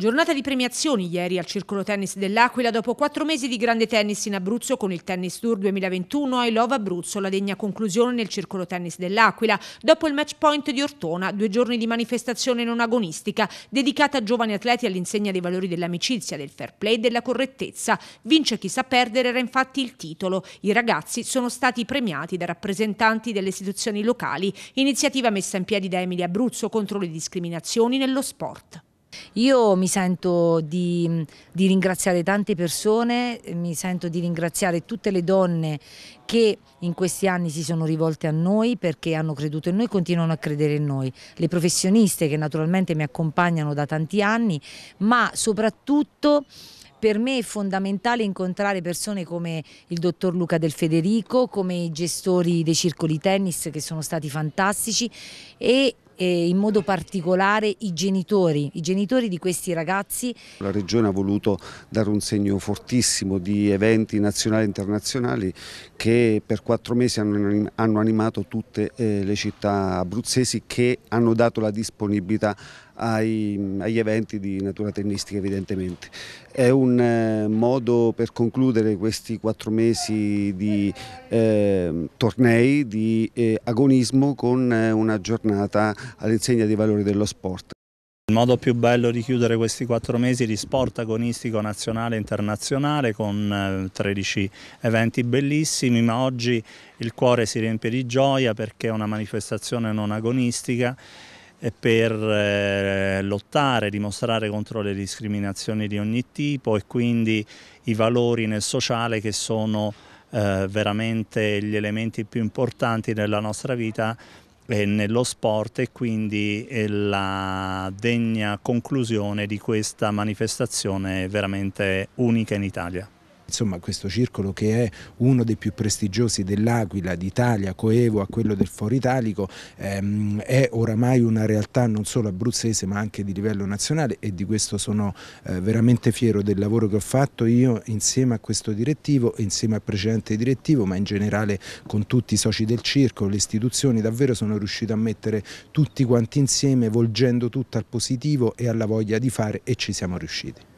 Giornata di premiazioni ieri al Circolo Tennis dell'Aquila dopo quattro mesi di grande tennis in Abruzzo con il Tennis Tour 2021 I Love Abruzzo, la degna conclusione nel Circolo Tennis dell'Aquila dopo il match point di Ortona, due giorni di manifestazione non agonistica dedicata a giovani atleti all'insegna dei valori dell'amicizia, del fair play e della correttezza. Vince chi sa perdere era infatti il titolo. I ragazzi sono stati premiati da rappresentanti delle istituzioni locali, iniziativa messa in piedi da Emily Abruzzo contro le discriminazioni nello sport. Io mi sento di, di ringraziare tante persone, mi sento di ringraziare tutte le donne che in questi anni si sono rivolte a noi perché hanno creduto in noi e continuano a credere in noi, le professioniste che naturalmente mi accompagnano da tanti anni, ma soprattutto per me è fondamentale incontrare persone come il dottor Luca Del Federico, come i gestori dei circoli tennis che sono stati fantastici e e in modo particolare i genitori, i genitori di questi ragazzi. La Regione ha voluto dare un segno fortissimo di eventi nazionali e internazionali che per quattro mesi hanno animato tutte eh, le città abruzzesi che hanno dato la disponibilità ai, agli eventi di natura tennistica evidentemente. È un eh, modo per concludere questi quattro mesi di eh, tornei, di eh, agonismo con eh, una giornata all'insegna dei valori dello sport. Il modo più bello di chiudere questi quattro mesi di sport agonistico nazionale e internazionale con 13 eh, eventi bellissimi, ma oggi il cuore si riempie di gioia perché è una manifestazione non agonistica per eh, lottare, dimostrare contro le discriminazioni di ogni tipo e quindi i valori nel sociale che sono eh, veramente gli elementi più importanti della nostra vita eh, nello sport e quindi eh, la degna conclusione di questa manifestazione veramente unica in Italia insomma questo circolo che è uno dei più prestigiosi dell'Aquila, d'Italia, coevo a quello del Foro Italico, ehm, è oramai una realtà non solo abruzzese ma anche di livello nazionale e di questo sono eh, veramente fiero del lavoro che ho fatto io insieme a questo direttivo, insieme al precedente direttivo ma in generale con tutti i soci del circolo, le istituzioni, davvero sono riuscito a mettere tutti quanti insieme volgendo tutto al positivo e alla voglia di fare e ci siamo riusciti.